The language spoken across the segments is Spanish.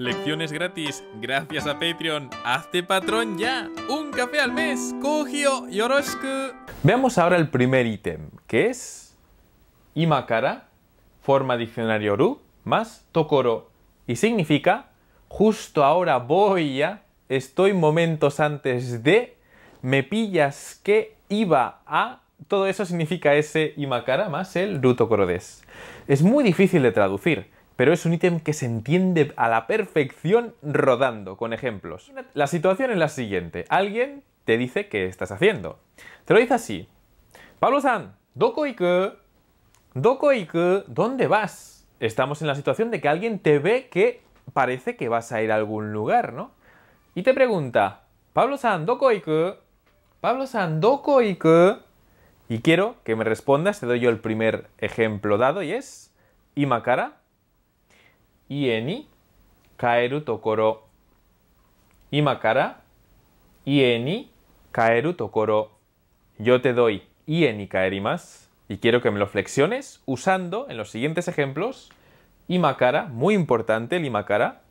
Lecciones gratis, gracias a Patreon. Hazte patrón ya. Un café al mes. Kogio yoroshiku. Veamos ahora el primer ítem, que es Imakara, forma diccionario ru, más Tokoro. Y significa justo ahora voy ya, estoy momentos antes de, me pillas que iba a. Todo eso significa ese Imakara más el Ruto des. Es muy difícil de traducir pero es un ítem que se entiende a la perfección rodando, con ejemplos. La situación es la siguiente. Alguien te dice qué estás haciendo. Te lo dice así. Pablo-san, doko iku? Doko iku? ¿Dónde vas? Estamos en la situación de que alguien te ve que parece que vas a ir a algún lugar, ¿no? Y te pregunta, Pablo-san, doko iku? Pablo-san, doko iku? Y quiero que me respondas, te doy yo el primer ejemplo dado y es Imakara tokoro. yo te doy ie ni y quiero que me lo flexiones usando en los siguientes ejemplos imakara, muy importante el imakara,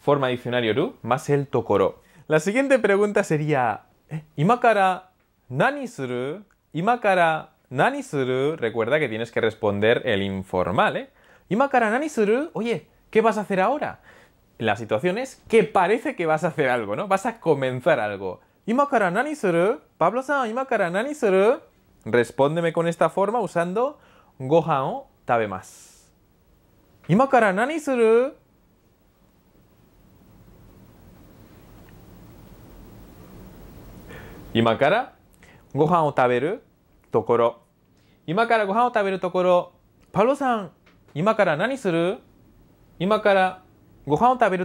forma diccionario ru, más el tokoro. La siguiente pregunta sería ¿eh? imakara nani suru? Imakara nani suru? Recuerda que tienes que responder el informal, ¿eh? Imakara nani suru? Oye, ¿Qué vas a hacer ahora? La situación es que parece que vas a hacer algo, ¿no? Vas a comenzar algo. kara nani suru? Pablo-san, kara nani suru? Respóndeme con esta forma usando gohan o ¿Ima kara nani suru? kara? gohan o taberu tokoro? kara gohan o taberu tokoro pablo san kara nani suru?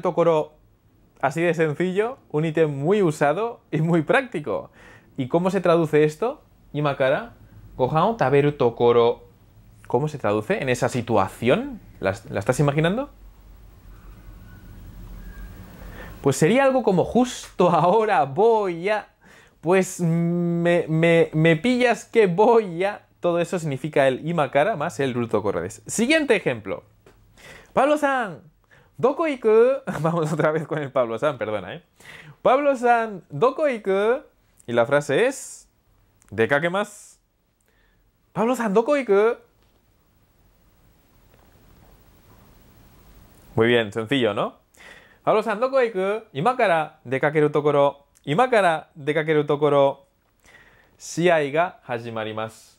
tokoro Así de sencillo, un ítem muy usado y muy práctico. ¿Y cómo se traduce esto? Imakara, gohan taberu tokoro. ¿Cómo se traduce en esa situación? ¿La, estás imaginando? Pues sería algo como justo ahora voy a... Pues me, pillas que voy a... Todo eso significa el imakara más el rutokoro. Siguiente ejemplo. Pablo San, ¿doko iku? Vamos otra vez con el Pablo San, perdona, ¿eh? Pablo San, ¿doko iku? Y la frase es, ¿de más? Pablo San, ¿doko iku? Muy bien, sencillo, ¿no? Pablo San, ¿doko iku? kara dekakeru tokoro. kara dekakeru tokoro. Shiai ga hajimarimasu.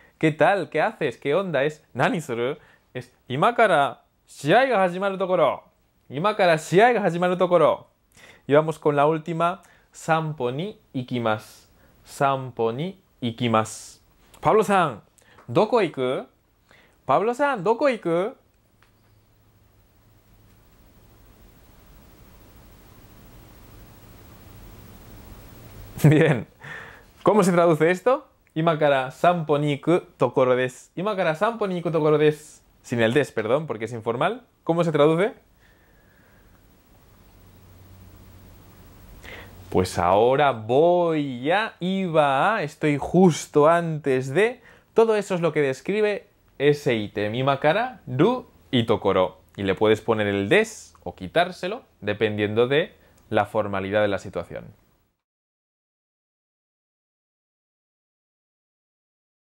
¿Qué tal? ¿Qué haces? ¿Qué onda? Es nani suru. Es imakara shiai ga hajimaru tokoro. Imakara shiai ga hajimaru tokoro. Y vamos con la última. Sampo ni ikimasu. Sampo ni ikimasu. Pablo san, ¿doko iku? Pablo san, ¿doko iku? Bien. ¿Cómo se traduce esto? Sin el des, perdón, porque es informal. ¿Cómo se traduce? Pues ahora voy a, iba estoy justo antes de. Todo eso es lo que describe ese ítem. Imakara, du y tokoro. Y le puedes poner el des o quitárselo, dependiendo de la formalidad de la situación.